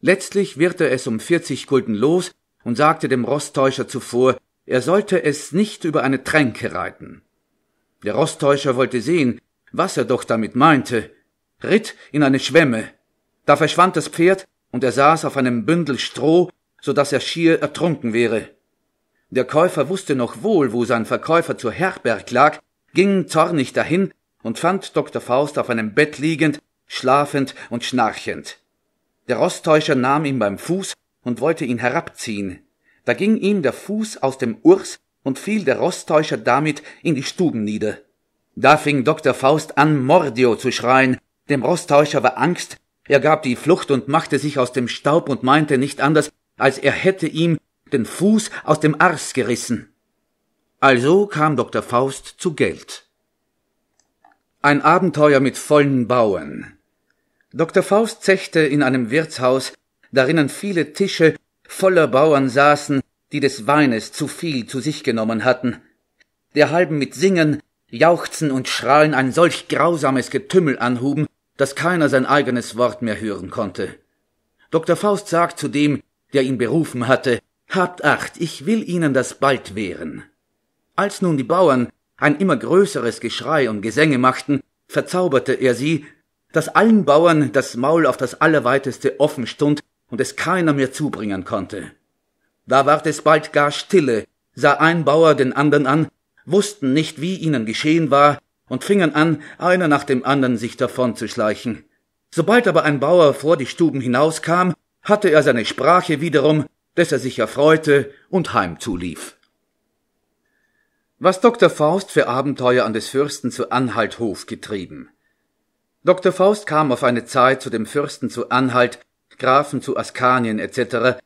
Letztlich wirte es um vierzig Gulden los und sagte dem Rostäuscher zuvor, er sollte es nicht über eine Tränke reiten. Der Rostäuscher wollte sehen, was er doch damit meinte, ritt in eine Schwemme. Da verschwand das Pferd und er saß auf einem Bündel Stroh, so daß er schier ertrunken wäre. Der Käufer wusste noch wohl, wo sein Verkäufer zur Herberg lag, ging zornig dahin und fand Dr. Faust auf einem Bett liegend, schlafend und schnarchend. Der Rostäuscher nahm ihn beim Fuß und wollte ihn herabziehen. Da ging ihm der Fuß aus dem Urs und fiel der Rostäuscher damit in die Stuben nieder. Da fing Dr. Faust an, Mordio zu schreien. Dem Rostäuscher war Angst. Er gab die Flucht und machte sich aus dem Staub und meinte nicht anders, als er hätte ihm den Fuß aus dem Ars gerissen. Also kam Dr. Faust zu Geld. Ein Abenteuer mit vollen Bauern. Dr. Faust zechte in einem Wirtshaus, darinnen viele Tische voller Bauern saßen, die des Weines zu viel zu sich genommen hatten, der halben mit Singen, Jauchzen und Schreien ein solch grausames Getümmel anhuben, dass keiner sein eigenes Wort mehr hören konnte. Dr. Faust sagt zu dem, der ihn berufen hatte, Habt acht, ich will Ihnen das bald wehren. Als nun die Bauern ein immer größeres Geschrei und Gesänge machten, verzauberte er sie, dass allen Bauern das Maul auf das Allerweiteste offen stund und es keiner mehr zubringen konnte. Da ward es bald gar stille, sah ein Bauer den andern an, wussten nicht, wie ihnen geschehen war, und fingen an, einer nach dem andern sich davonzuschleichen. Sobald aber ein Bauer vor die Stuben hinauskam, hatte er seine Sprache wiederum, dass er sich erfreute und heimzulief. Was Dr. Faust für Abenteuer an des Fürsten zu Anhalthof getrieben. Dr. Faust kam auf eine Zeit zu dem Fürsten zu Anhalt, Grafen zu Askanien etc.,